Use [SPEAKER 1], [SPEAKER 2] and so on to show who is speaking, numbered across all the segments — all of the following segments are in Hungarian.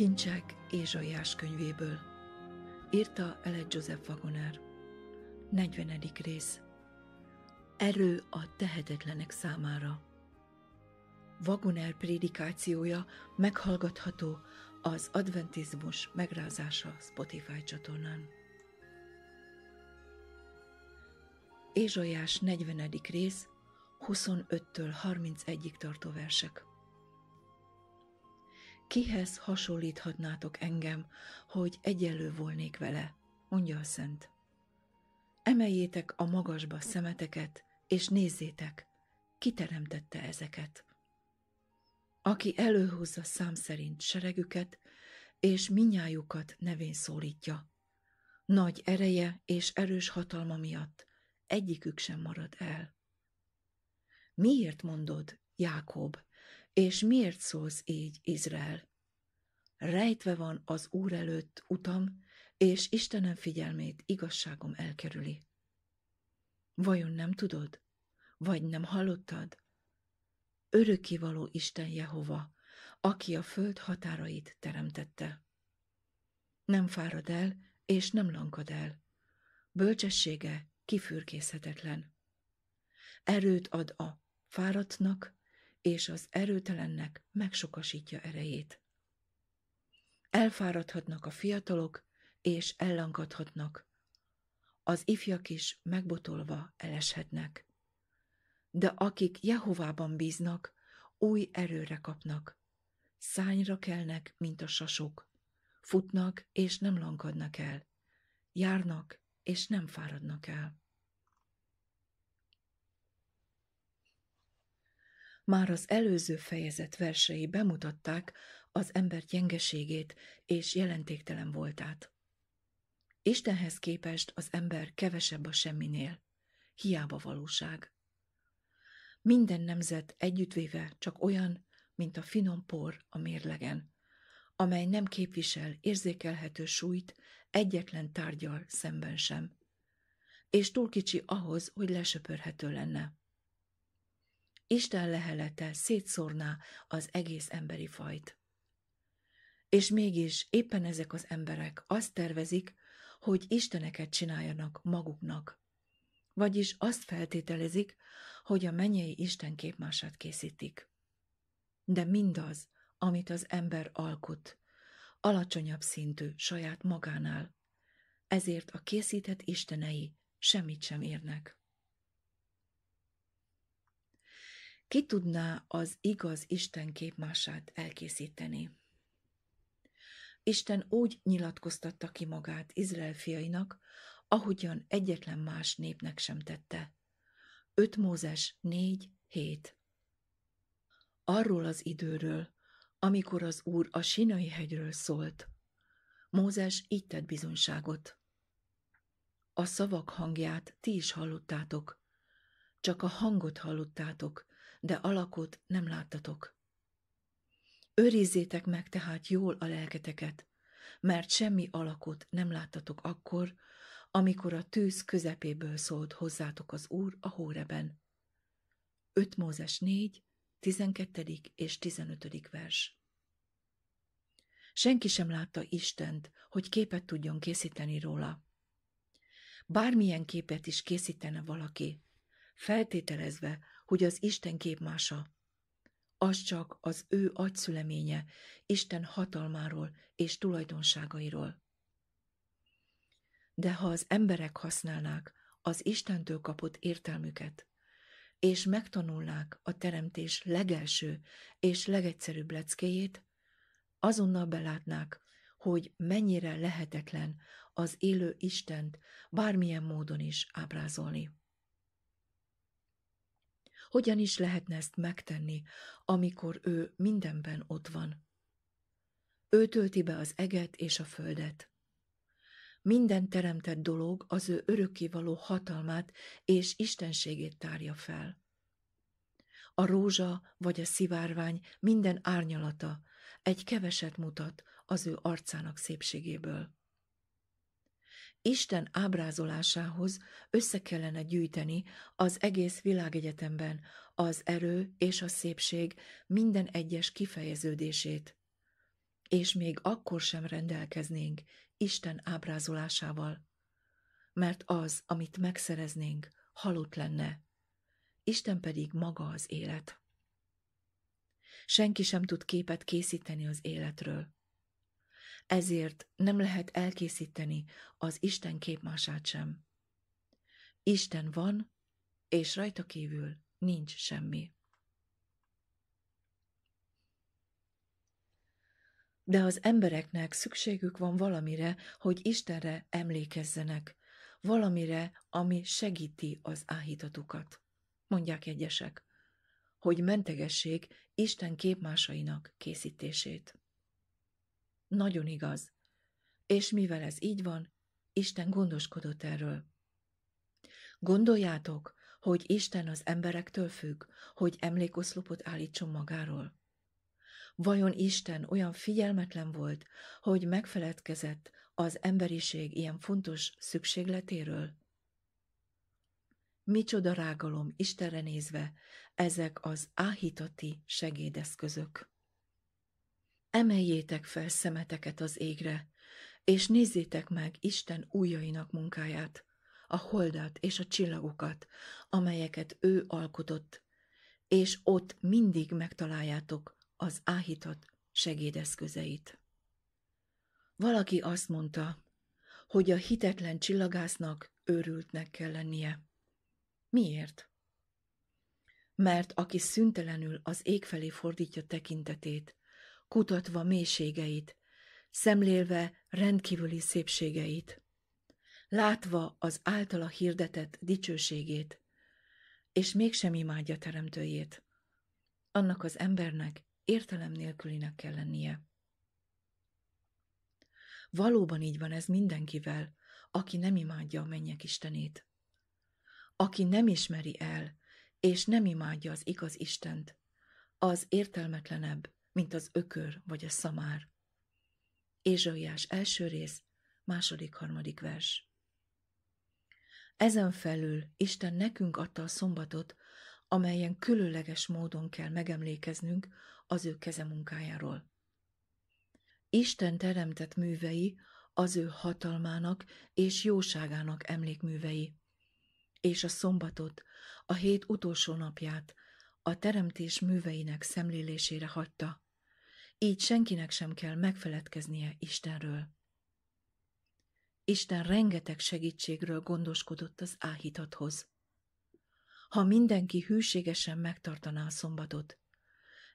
[SPEAKER 1] Kincsek Ézsaiás könyvéből. Írta Ele Joseph Wagoner. 40. rész. Erő a tehetetlenek számára. Wagoner prédikációja meghallgatható az Adventizmus megrázása Spotify csatornán. Ézsaiás 40. rész 25-től 31-ig tartó versek. Kihez hasonlíthatnátok engem, hogy egyelő volnék vele, mondja a szent. Emeljétek a magasba szemeteket, és nézzétek, ki teremtette ezeket. Aki előhozza szám szerint seregüket, és minnyájukat nevén szólítja. Nagy ereje és erős hatalma miatt egyikük sem marad el. Miért mondod, Jákob, és miért szólsz így, Izrael? Rejtve van az Úr előtt utam, és Istenem figyelmét igazságom elkerüli. Vajon nem tudod? Vagy nem hallottad? Örökkivaló Isten Jehova, aki a föld határait teremtette. Nem fárad el, és nem lankad el. Bölcsessége kifürkészhetetlen. Erőt ad a fáradtnak és az erőtelennek megsokasítja erejét. Elfáradhatnak a fiatalok, és ellankadhatnak. Az ifjak is megbotolva eleshetnek. De akik Jehovában bíznak, új erőre kapnak. Szányra kelnek, mint a sasok. Futnak, és nem lankadnak el. Járnak, és nem fáradnak el. Már az előző fejezet versei bemutatták az ember gyengeségét és jelentéktelen voltát. Istenhez képest az ember kevesebb a semminél, hiába valóság. Minden nemzet együttvéve csak olyan, mint a finom por a mérlegen, amely nem képvisel érzékelhető súlyt egyetlen tárgyal szemben sem, és túl kicsi ahhoz, hogy lesöpörhető lenne. Isten lehelete szétszórná az egész emberi fajt. És mégis éppen ezek az emberek azt tervezik, hogy isteneket csináljanak maguknak. Vagyis azt feltételezik, hogy a menyei Isten képmását készítik. De mindaz, amit az ember alkot, alacsonyabb szintű saját magánál. Ezért a készített istenei semmit sem érnek. ki tudná az igaz Isten képmását elkészíteni. Isten úgy nyilatkoztatta ki magát Izrael fiainak, ahogyan egyetlen más népnek sem tette. 5 Mózes 4, 7 Arról az időről, amikor az Úr a Sinai hegyről szólt, Mózes így tett bizonyságot. A szavak hangját ti is hallottátok, csak a hangot hallottátok, de alakot nem láttatok. Őrizzétek meg tehát jól a lelketeket, mert semmi alakot nem láttatok akkor, amikor a tűz közepéből szólt hozzátok az Úr a Hóreben. 5 Mózes 4, 12. és 15. vers. Senki sem látta Istent, hogy képet tudjon készíteni róla. Bármilyen képet is készítene valaki, feltételezve, hogy az Isten képmása, az csak az ő agyszüleménye Isten hatalmáról és tulajdonságairól. De ha az emberek használnák az Istentől kapott értelmüket, és megtanulnák a teremtés legelső és legegyszerűbb leckéjét, azonnal belátnák, hogy mennyire lehetetlen az élő Istent bármilyen módon is ábrázolni. Hogyan is lehetne ezt megtenni, amikor ő mindenben ott van? Ő tölti be az eget és a földet. Minden teremtett dolog az ő örökkivaló hatalmát és istenségét tárja fel. A rózsa vagy a szivárvány minden árnyalata egy keveset mutat az ő arcának szépségéből. Isten ábrázolásához össze kellene gyűjteni az egész világegyetemben az erő és a szépség minden egyes kifejeződését. És még akkor sem rendelkeznénk Isten ábrázolásával, mert az, amit megszereznénk, halott lenne. Isten pedig maga az élet. Senki sem tud képet készíteni az életről. Ezért nem lehet elkészíteni az Isten képmását sem. Isten van, és rajta kívül nincs semmi. De az embereknek szükségük van valamire, hogy Istenre emlékezzenek, valamire, ami segíti az áhítatukat, mondják egyesek, hogy mentegessék Isten képmásainak készítését. Nagyon igaz. És mivel ez így van, Isten gondoskodott erről. Gondoljátok, hogy Isten az emberektől függ, hogy emlékoszlopot állítson magáról? Vajon Isten olyan figyelmetlen volt, hogy megfeledkezett az emberiség ilyen fontos szükségletéről? Micsoda rágalom Istenre nézve ezek az áhítati segédeszközök. Emeljétek fel szemeteket az égre, és nézzétek meg Isten újainak munkáját, a holdat és a csillagokat, amelyeket ő alkotott, és ott mindig megtaláljátok az áhítat segédeszközeit. Valaki azt mondta, hogy a hitetlen csillagásznak őrültnek kell lennie. Miért? Mert aki szüntelenül az ég felé fordítja tekintetét, kutatva mélységeit, szemlélve rendkívüli szépségeit, látva az általa hirdetett dicsőségét, és mégsem imádja teremtőjét. Annak az embernek értelem nélkülinek kell lennie. Valóban így van ez mindenkivel, aki nem imádja a mennyek Istenét. Aki nem ismeri el, és nem imádja az igaz Istent, az értelmetlenebb mint az ökör vagy a szamár. Ézsaiás első rész, második, harmadik vers. Ezen felül Isten nekünk adta a szombatot, amelyen különleges módon kell megemlékeznünk az ő kezemunkájáról. Isten teremtett művei az ő hatalmának és jóságának emlékművei, és a szombatot, a hét utolsó napját a teremtés műveinek szemlélésére hagyta, így senkinek sem kell megfeledkeznie Istenről. Isten rengeteg segítségről gondoskodott az áhítathoz. Ha mindenki hűségesen megtartaná a szombatot,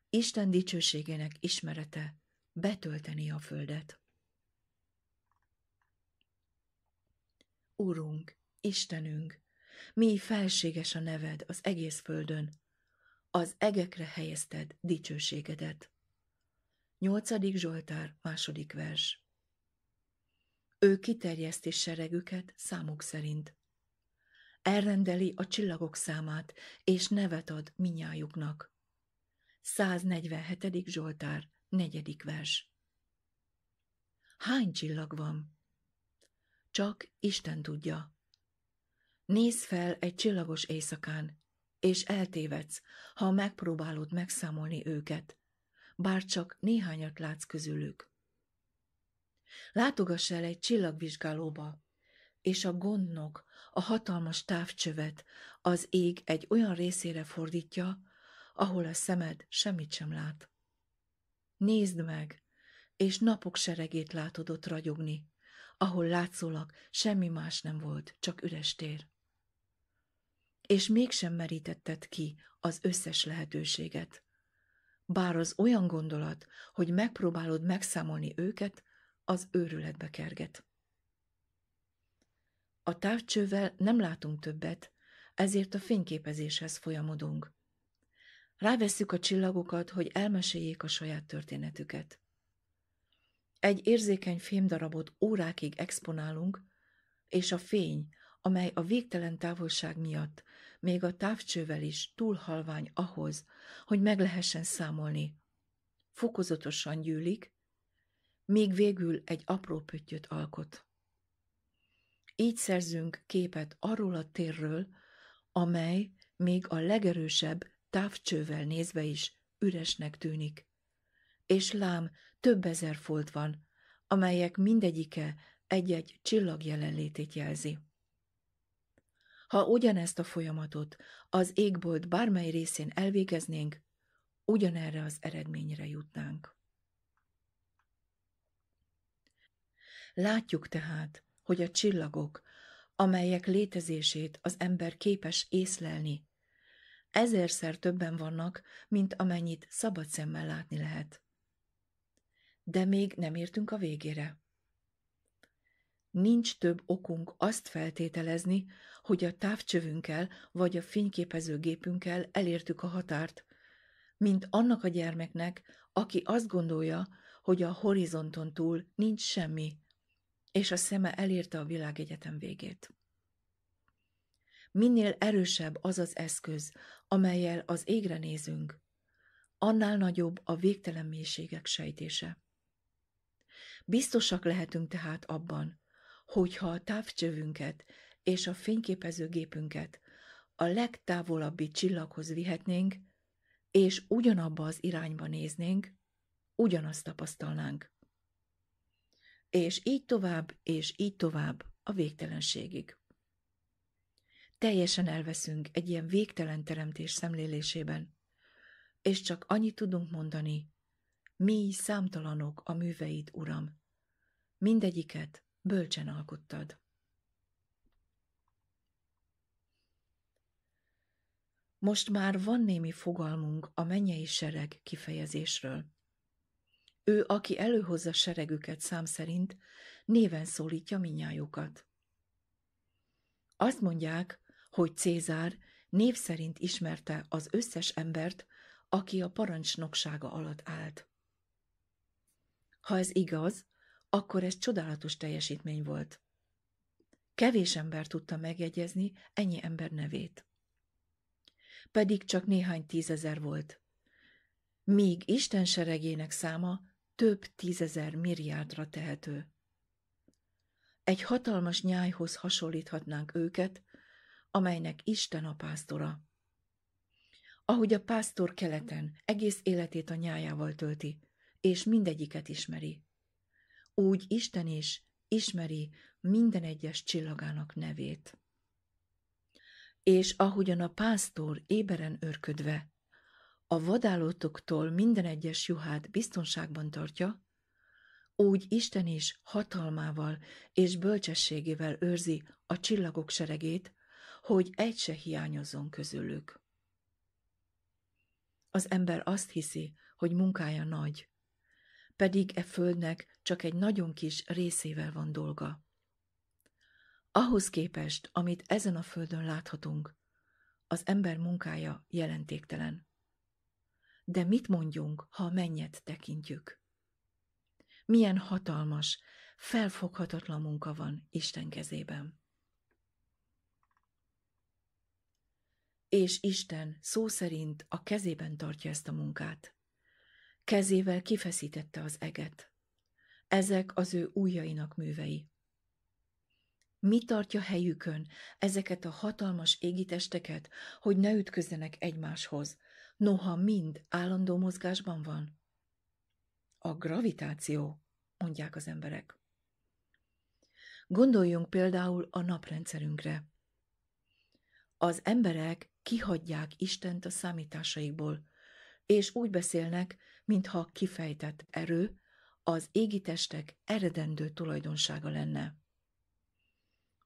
[SPEAKER 1] Isten dicsőségének ismerete betölteni a földet. Urunk, Istenünk, mi felséges a neved az egész földön, az egekre helyezted dicsőségedet. Nyolcadik Zsoltár, második vers. Ő kiterjeszti seregüket számuk szerint. Elrendeli a csillagok számát, és nevet ad minnyájuknak. 147. Zsoltár, negyedik vers. Hány csillag van? Csak Isten tudja. Nézz fel egy csillagos éjszakán, és eltévedsz, ha megpróbálod megszámolni őket, bár csak néhányat látsz közülük. Látogass el egy csillagvizsgálóba, és a gondnok a hatalmas távcsövet az ég egy olyan részére fordítja, ahol a szemed semmit sem lát. Nézd meg, és napok seregét látod ott ragyogni, ahol látszólag semmi más nem volt, csak üres tér és mégsem merítetted ki az összes lehetőséget. Bár az olyan gondolat, hogy megpróbálod megszámolni őket, az őrületbe kerget. A távcsővel nem látunk többet, ezért a fényképezéshez folyamodunk. Rávesszük a csillagokat, hogy elmeséljék a saját történetüket. Egy érzékeny fémdarabot órákig exponálunk, és a fény, amely a végtelen távolság miatt még a távcsővel is túl halvány ahhoz, hogy meg lehessen számolni. Fokozatosan gyűlik, még végül egy apró pöttyöt alkot. Így szerzünk képet arról a térről, amely még a legerősebb távcsővel nézve is üresnek tűnik. És lám, több ezer folt van, amelyek mindegyike egy-egy csillag jelenlétét jelzi. Ha ugyanezt a folyamatot az égbolt bármely részén elvégeznénk, ugyanerre az eredményre jutnánk. Látjuk tehát, hogy a csillagok, amelyek létezését az ember képes észlelni, ezerszer többen vannak, mint amennyit szabad szemmel látni lehet. De még nem értünk a végére. Nincs több okunk azt feltételezni, hogy a távcsövünkkel vagy a fényképezőgépünkkel elértük a határt, mint annak a gyermeknek, aki azt gondolja, hogy a horizonton túl nincs semmi, és a szeme elérte a világegyetem végét. Minél erősebb az az eszköz, amelyel az égre nézünk, annál nagyobb a végtelen mélységek sejtése. Biztosak lehetünk tehát abban, hogyha a távcsövünket és a fényképezőgépünket a legtávolabbi csillaghoz vihetnénk, és ugyanabba az irányba néznénk, ugyanazt tapasztalnánk. És így tovább, és így tovább a végtelenségig. Teljesen elveszünk egy ilyen végtelen teremtés szemlélésében, és csak annyit tudunk mondani, mi számtalanok a műveid, Uram. Mindegyiket bölcsen alkottad. Most már van némi fogalmunk a mennyei sereg kifejezésről. Ő, aki előhozza seregüket szám szerint, néven szólítja minnyájukat. Azt mondják, hogy Cézár név szerint ismerte az összes embert, aki a parancsnoksága alatt állt. Ha ez igaz, akkor ez csodálatos teljesítmény volt. Kevés ember tudta megjegyezni ennyi ember nevét. Pedig csak néhány tízezer volt. Míg Isten seregének száma több tízezer milliárdra tehető. Egy hatalmas nyájhoz hasonlíthatnánk őket, amelynek Isten a pásztora. Ahogy a pásztor keleten egész életét a nyájával tölti, és mindegyiket ismeri úgy Isten is ismeri minden egyes csillagának nevét. És ahogyan a pásztor éberen örködve a vadállatoktól minden egyes juhát biztonságban tartja, úgy Isten is hatalmával és bölcsességével őrzi a csillagok seregét, hogy egy se hiányozzon közülük. Az ember azt hiszi, hogy munkája nagy, pedig e földnek csak egy nagyon kis részével van dolga. Ahhoz képest, amit ezen a földön láthatunk, az ember munkája jelentéktelen. De mit mondjunk, ha a mennyet tekintjük? Milyen hatalmas, felfoghatatlan munka van Isten kezében. És Isten szó szerint a kezében tartja ezt a munkát. Kezével kifeszítette az eget. Ezek az ő újainak művei. Mi tartja helyükön ezeket a hatalmas égitesteket, hogy ne ütközzenek egymáshoz, noha mind állandó mozgásban van? A gravitáció, mondják az emberek. Gondoljunk például a naprendszerünkre. Az emberek kihagyják Istent a számításaikból, és úgy beszélnek, mintha kifejtett erő az égitestek eredendő tulajdonsága lenne.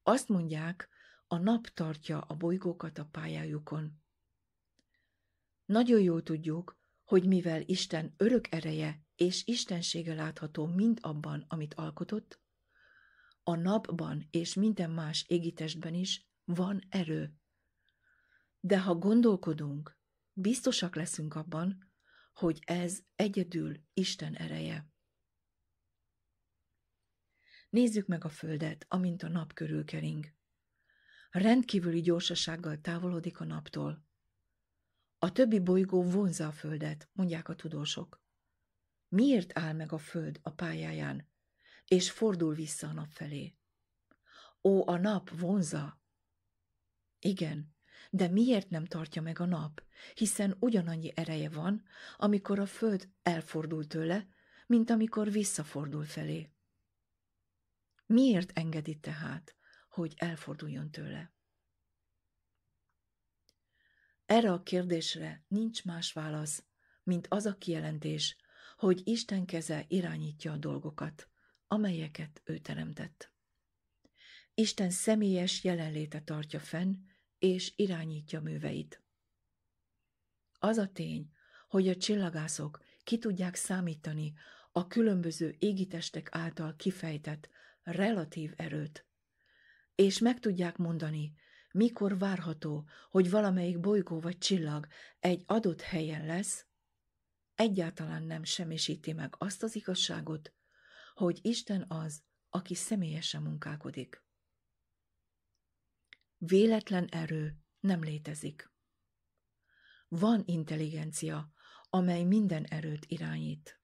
[SPEAKER 1] Azt mondják, a nap tartja a bolygókat a pályájukon. Nagyon jól tudjuk, hogy mivel Isten örök ereje és istensége látható mind abban, amit alkotott, a napban és minden más égitestben is van erő. De ha gondolkodunk, biztosak leszünk abban, hogy ez egyedül Isten ereje. Nézzük meg a földet, amint a nap körül kering. Rendkívüli gyorsasággal távolodik a naptól. A többi bolygó vonza a földet, mondják a tudósok. Miért áll meg a föld a pályáján, és fordul vissza a nap felé? Ó, a nap vonza! Igen, de miért nem tartja meg a nap? Hiszen ugyanannyi ereje van, amikor a föld elfordul tőle, mint amikor visszafordul felé. Miért engedi tehát, hogy elforduljon tőle? Erre a kérdésre nincs más válasz, mint az a kijelentés, hogy Isten keze irányítja a dolgokat, amelyeket ő teremtett. Isten személyes jelenléte tartja fenn és irányítja műveit. Az a tény, hogy a csillagászok ki tudják számítani a különböző égitestek által kifejtett relatív erőt, és meg tudják mondani, mikor várható, hogy valamelyik bolygó vagy csillag egy adott helyen lesz, egyáltalán nem semmisíti meg azt az igazságot, hogy Isten az, aki személyesen munkálkodik véletlen erő nem létezik. Van intelligencia, amely minden erőt irányít.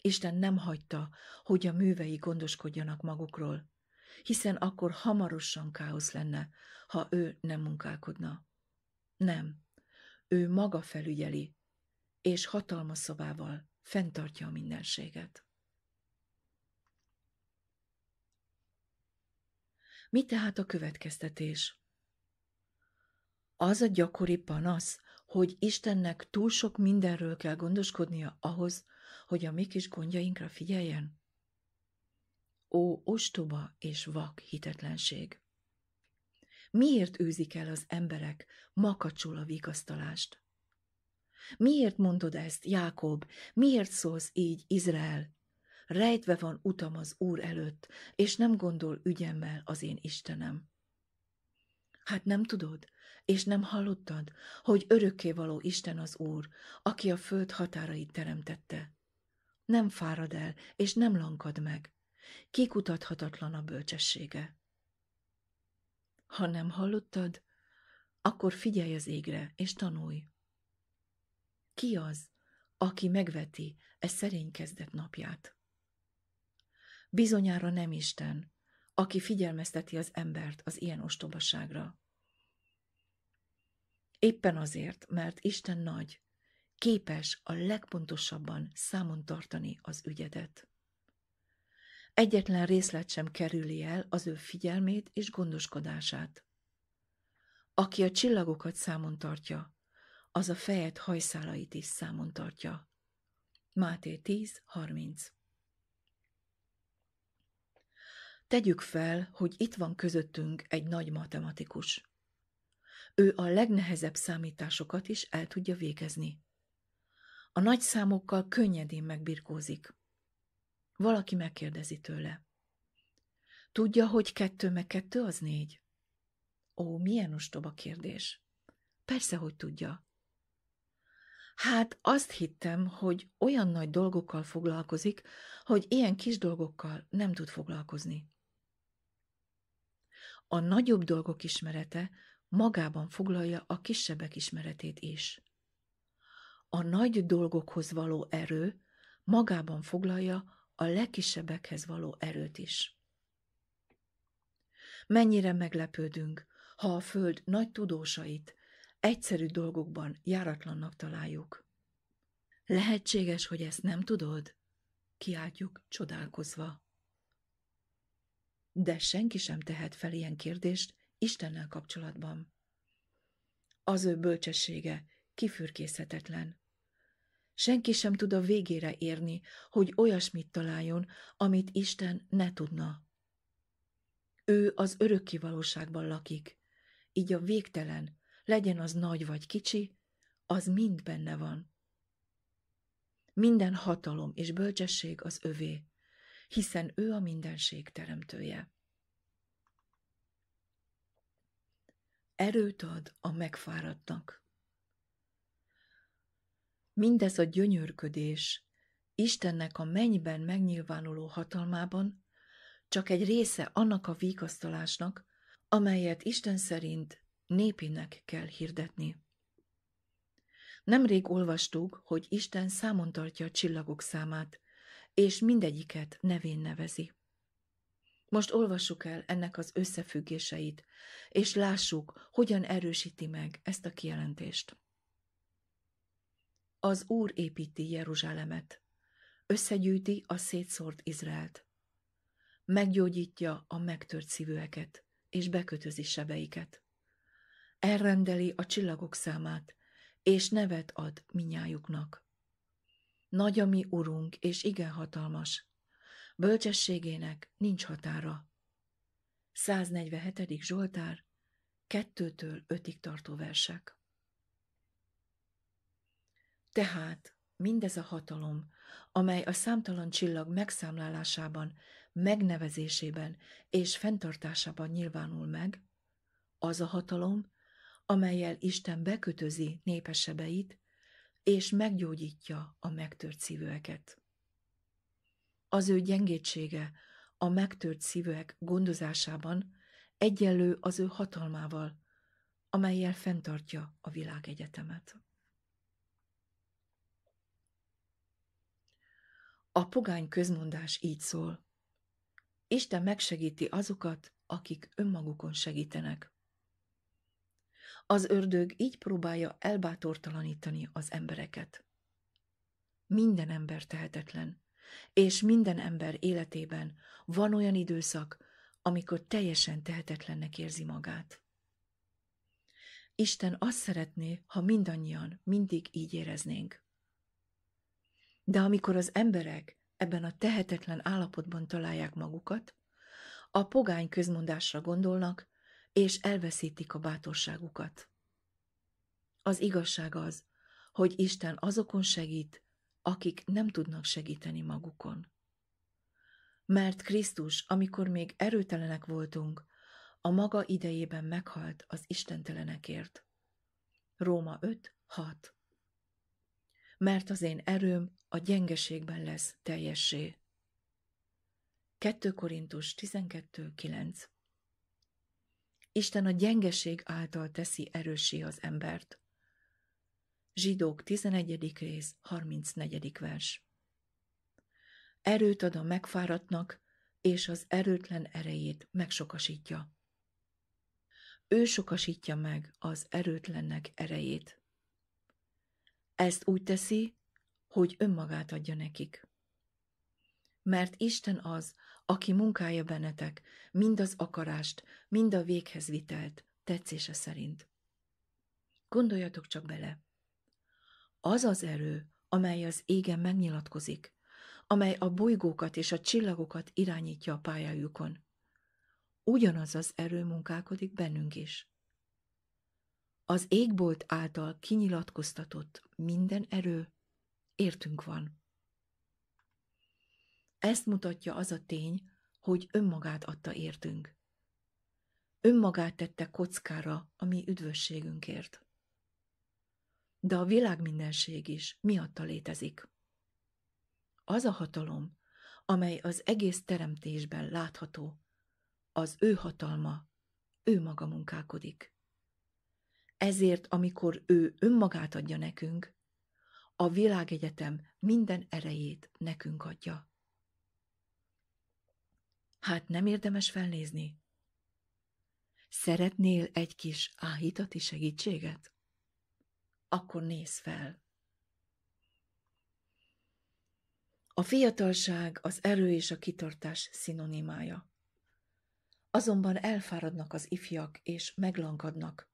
[SPEAKER 1] Isten nem hagyta, hogy a művei gondoskodjanak magukról, hiszen akkor hamarosan káosz lenne, ha ő nem munkálkodna. Nem, ő maga felügyeli, és hatalmas szobával fenntartja a mindenséget. Mi tehát a következtetés? Az a gyakori panasz, hogy Istennek túl sok mindenről kell gondoskodnia ahhoz, hogy a mi kis gondjainkra figyeljen? Ó, ostoba és vak hitetlenség! Miért űzik el az emberek makacsul a vigasztalást? Miért mondod ezt, Jákob? Miért szólsz így, Izrael? rejtve van utam az Úr előtt, és nem gondol ügyemmel az én Istenem. Hát nem tudod, és nem hallottad, hogy való Isten az Úr, aki a föld határait teremtette. Nem fárad el, és nem lankad meg. Kikutathatatlan a bölcsessége. Ha nem hallottad, akkor figyelj az égre, és tanulj. Ki az, aki megveti e szerény kezdet napját? bizonyára nem Isten, aki figyelmezteti az embert az ilyen ostobaságra. Éppen azért, mert Isten nagy, képes a legpontosabban számon tartani az ügyedet. Egyetlen részlet sem kerüli el az ő figyelmét és gondoskodását. Aki a csillagokat számon tartja, az a fejed hajszálait is számon tartja. Máté 10.30 Tegyük fel, hogy itt van közöttünk egy nagy matematikus. Ő a legnehezebb számításokat is el tudja végezni. A nagy számokkal könnyedén megbirkózik. Valaki megkérdezi tőle. Tudja, hogy kettő meg kettő az négy? Ó, milyen ostoba kérdés. Persze, hogy tudja. Hát azt hittem, hogy olyan nagy dolgokkal foglalkozik, hogy ilyen kis dolgokkal nem tud foglalkozni. A nagyobb dolgok ismerete magában foglalja a kisebbek ismeretét is. A nagy dolgokhoz való erő magában foglalja a legkisebbekhez való erőt is. Mennyire meglepődünk, ha a Föld nagy tudósait egyszerű dolgokban járatlannak találjuk. Lehetséges, hogy ezt nem tudod? Kiáltjuk csodálkozva de senki sem tehet fel ilyen kérdést Istennel kapcsolatban. Az ő bölcsessége kifürkészhetetlen. Senki sem tud a végére érni, hogy olyasmit találjon, amit Isten ne tudna. Ő az örökki valóságban lakik, így a végtelen, legyen az nagy vagy kicsi, az mind benne van. Minden hatalom és bölcsesség az övé hiszen ő a mindenség teremtője. Erőt ad a megfáradtnak. Mindez a gyönyörködés Istennek a mennyben megnyilvánuló hatalmában csak egy része annak a vigasztalásnak, amelyet Isten szerint népinek kell hirdetni. Nemrég olvastuk, hogy Isten számon tartja a csillagok számát, és mindegyiket nevén nevezi. Most olvassuk el ennek az összefüggéseit, és lássuk, hogyan erősíti meg ezt a kijelentést. Az Úr építi Jeruzsálemet, összegyűjti a szétszórt Izraelt, meggyógyítja a megtört szívőeket, és bekötözi sebeiket. Elrendeli a csillagok számát, és nevet ad minnyájuknak. Nagy a mi urunk, és igen hatalmas. Bölcsességének nincs határa. 147. Zsoltár, 2-től 5 tartó versek. Tehát mindez a hatalom, amely a számtalan csillag megszámlálásában, megnevezésében és fenntartásában nyilvánul meg, az a hatalom, amelyel Isten bekötözi népesebeit és meggyógyítja a megtört szívőeket. Az ő gyengétsége a megtört szívőek gondozásában egyenlő az ő hatalmával, amelyel fenntartja a világegyetemet. A pogány közmondás így szól. Isten megsegíti azokat, akik önmagukon segítenek. Az ördög így próbálja elbátortalanítani az embereket. Minden ember tehetetlen, és minden ember életében van olyan időszak, amikor teljesen tehetetlennek érzi magát. Isten azt szeretné, ha mindannyian mindig így éreznénk. De amikor az emberek ebben a tehetetlen állapotban találják magukat, a pogány közmondásra gondolnak, és elveszítik a bátorságukat. Az igazság az, hogy Isten azokon segít, akik nem tudnak segíteni magukon. Mert Krisztus, amikor még erőtelenek voltunk, a maga idejében meghalt az istentelenekért. Róma 5.6 Mert az én erőm a gyengeségben lesz teljessé. 2 Korintus 12.9 Isten a gyengeség által teszi erőssé az embert. Zsidók 11. rész, 34. vers. Erőt ad a megfáradtnak, és az erőtlen erejét megsokasítja. Ő sokasítja meg az erőtlennek erejét. Ezt úgy teszi, hogy önmagát adja nekik. Mert Isten az, aki munkája bennetek, mind az akarást, mind a véghez vitelt, tetszése szerint. Gondoljatok csak bele. Az az erő, amely az égen megnyilatkozik, amely a bolygókat és a csillagokat irányítja a pályájukon. Ugyanaz az erő munkálkodik bennünk is. Az égbolt által kinyilatkoztatott minden erő értünk van. Ezt mutatja az a tény, hogy önmagát adta értünk. Önmagát tette kockára a mi üdvösségünkért. De a világ is miatta létezik. Az a hatalom, amely az egész teremtésben látható, az ő hatalma, ő maga munkálkodik. Ezért, amikor ő önmagát adja nekünk, a világegyetem minden erejét nekünk adja. Hát nem érdemes felnézni? Szeretnél egy kis áhítati segítséget? Akkor néz fel. A fiatalság az erő és a kitartás szinonimája. Azonban elfáradnak az ifjak, és meglankadnak,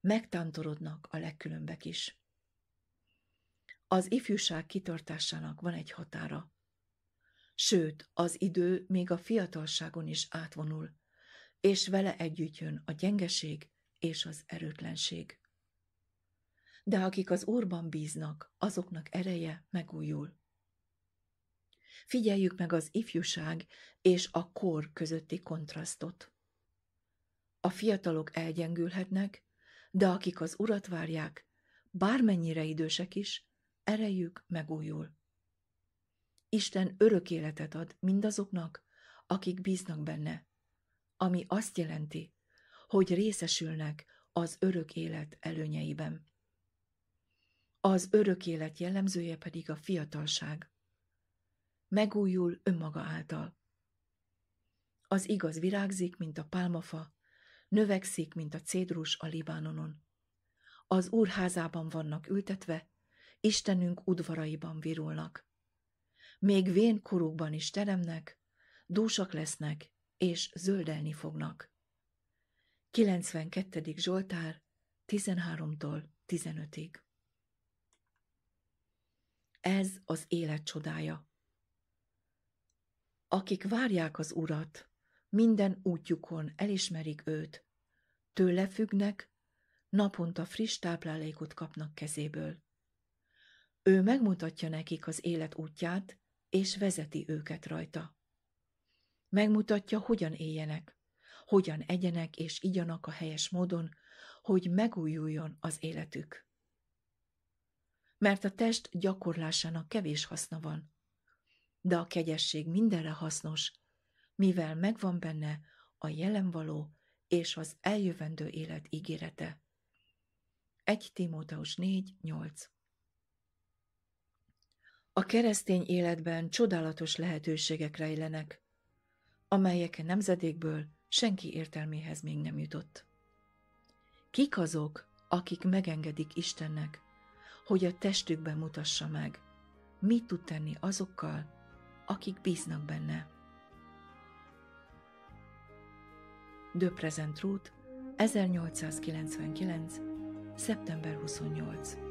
[SPEAKER 1] megtántorodnak a legkülönbek is. Az ifjúság kitartásának van egy határa, sőt, az idő még a fiatalságon is átvonul, és vele együtt jön a gyengeség és az erőtlenség. De akik az Úrban bíznak, azoknak ereje megújul. Figyeljük meg az ifjúság és a kor közötti kontrasztot. A fiatalok elgyengülhetnek, de akik az urat várják, bármennyire idősek is, erejük megújul. Isten örök életet ad mindazoknak, akik bíznak benne, ami azt jelenti, hogy részesülnek az örök élet előnyeiben. Az örök élet jellemzője pedig a fiatalság. Megújul önmaga által. Az igaz virágzik, mint a pálmafa, növekszik, mint a cédrus a Libánonon. Az úrházában vannak ültetve, Istenünk udvaraiban virulnak még korukban is teremnek, dúsak lesznek és zöldelni fognak. 92. Zsoltár 13-tól 15-ig Ez az élet csodája. Akik várják az Urat, minden útjukon elismerik őt, tőle függnek, naponta friss táplálékot kapnak kezéből. Ő megmutatja nekik az élet útját, és vezeti őket rajta. Megmutatja, hogyan éljenek, hogyan egyenek és igyanak a helyes módon, hogy megújuljon az életük. Mert a test gyakorlásának kevés haszna van, de a kegyesség mindenre hasznos, mivel megvan benne a jelenvaló és az eljövendő élet ígérete. 1 Timóteus 4.8 a keresztény életben csodálatos lehetőségek rejlenek, amelyek nemzedékből senki értelméhez még nem jutott. Kik azok, akik megengedik Istennek, hogy a testükben mutassa meg, mit tud tenni azokkal, akik bíznak benne. The Present Route 1899. szeptember 28.